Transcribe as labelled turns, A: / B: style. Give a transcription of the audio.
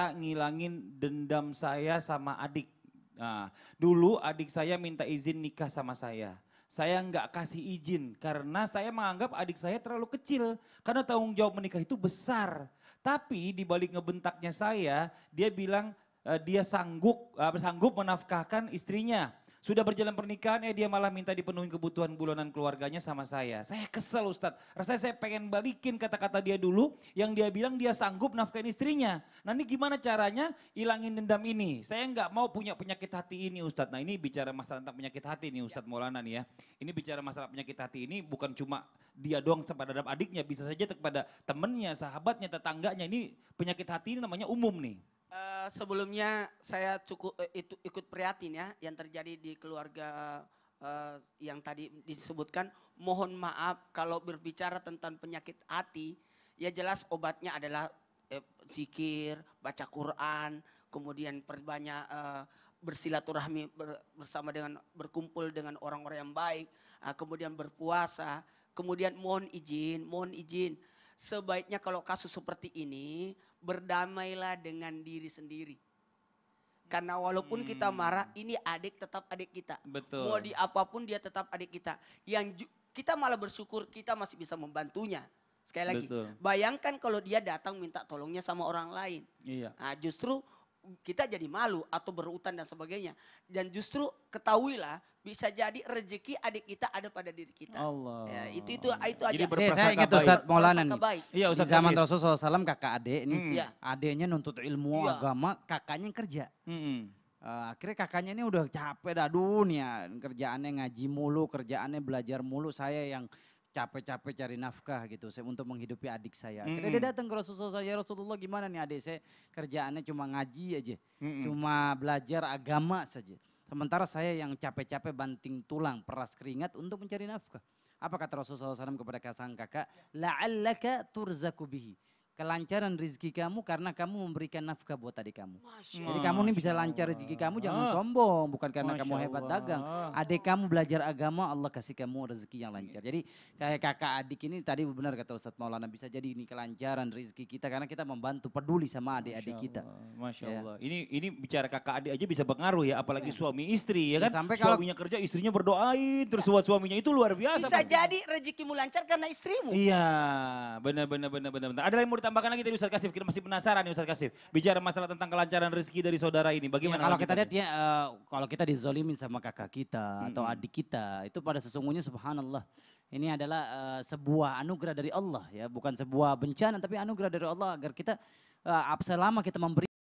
A: ngilangin dendam saya sama adik. Nah, dulu adik saya minta izin nikah sama saya. Saya nggak kasih izin karena saya menganggap adik saya terlalu kecil. Karena tanggung jawab menikah itu besar. Tapi dibalik ngebentaknya saya, dia bilang eh, dia sanggup, eh, sanggup menafkahkan istrinya. Sudah berjalan pernikahan, eh dia malah minta dipenuhi kebutuhan bulanan keluarganya sama saya. Saya kesel Ustadz. Rasanya saya pengen balikin kata-kata dia dulu yang dia bilang dia sanggup nafkahin istrinya. Nah ini gimana caranya ilangin dendam ini? Saya nggak mau punya penyakit hati ini Ustadz. Nah ini bicara masalah tentang penyakit hati nih Ustadz Maulana nih ya. Ini bicara masalah penyakit hati ini bukan cuma dia doang kepada adiknya, bisa saja kepada temennya, sahabatnya, tetangganya. Ini penyakit hati ini namanya umum nih.
B: Eh, sebelumnya saya cukup uh, itu, ikut prihatin ya yang terjadi di keluarga uh, yang tadi disebutkan. Mohon maaf kalau berbicara tentang penyakit hati, ya jelas obatnya adalah eh, zikir, baca Quran, kemudian perbanyak uh, bersilaturahmi ber, bersama dengan berkumpul dengan orang-orang yang baik, uh, kemudian berpuasa, kemudian mohon izin, mohon izin sebaiknya kalau kasus seperti ini berdamailah dengan diri sendiri. Karena walaupun hmm. kita marah, ini adik tetap adik kita. Betul. Mau di apapun dia tetap adik kita. Yang kita malah bersyukur kita masih bisa membantunya. Sekali lagi, Betul. bayangkan kalau dia datang minta tolongnya sama orang lain. Iya. Nah, justru kita jadi malu atau berutang dan sebagainya. Dan justru ketahuilah bisa jadi rezeki adik kita ada pada diri kita. Allah. Ya, itu itu itu aja. Jadi ya, saya
C: ingat Ustaz Maulana nih. Iya Ustaz zaman Rasulullah SAW kakak adik ini. Hmm. Iya. Adiknya nuntut ilmu ya. agama, kakaknya yang kerja. Hmm. Uh, akhirnya kakaknya ini udah capek dah dunia kerjaannya ngaji mulu kerjaannya belajar mulu saya yang capek-capek cari nafkah gitu saya untuk menghidupi adik saya. Mm -hmm. dia datang ke Rasulullah saya, Rasulullah gimana nih adik saya kerjaannya cuma ngaji aja, mm -hmm. cuma belajar agama saja. Sementara saya yang capek-capek banting tulang, peras keringat untuk mencari nafkah. Apa kata Rasulullah SAW kepada sang kakak? La'allaka turzaku bihi kelancaran rezeki kamu karena kamu memberikan nafkah buat adik kamu. Masya Jadi kamu ini bisa lancar rezeki kamu jangan sombong bukan karena Masya kamu hebat Allah. dagang. Adik kamu belajar agama Allah kasih kamu rezeki yang lancar. Jadi kayak kakak adik ini tadi benar kata Ustadz Maulana bisa jadi ini kelancaran rezeki kita karena kita membantu peduli sama adik-adik kita.
A: Masya ya. Allah. Ini ini bicara kakak adik aja bisa pengaruh ya apalagi ya. suami istri ya iya, kan. sampai kalau suaminya kerja istrinya berdoain terus buat suaminya itu luar biasa. Bisa pasti.
B: jadi rezekimu lancar karena istrimu. Iya
A: benar benar benar benar. Ada yang mau tambahkan lagi tadi Ustaz Kasif, kita masih penasaran nih Ustaz Kasif. Bicara masalah tentang kelancaran rezeki dari saudara ini, bagaimana? Ya, kalau kita lihat
C: ya, uh, kalau kita dizolimin sama kakak kita hmm. atau adik kita, itu pada sesungguhnya subhanallah. Ini adalah uh, sebuah anugerah dari Allah ya, bukan sebuah bencana tapi anugerah dari Allah agar kita uh, selama kita memberi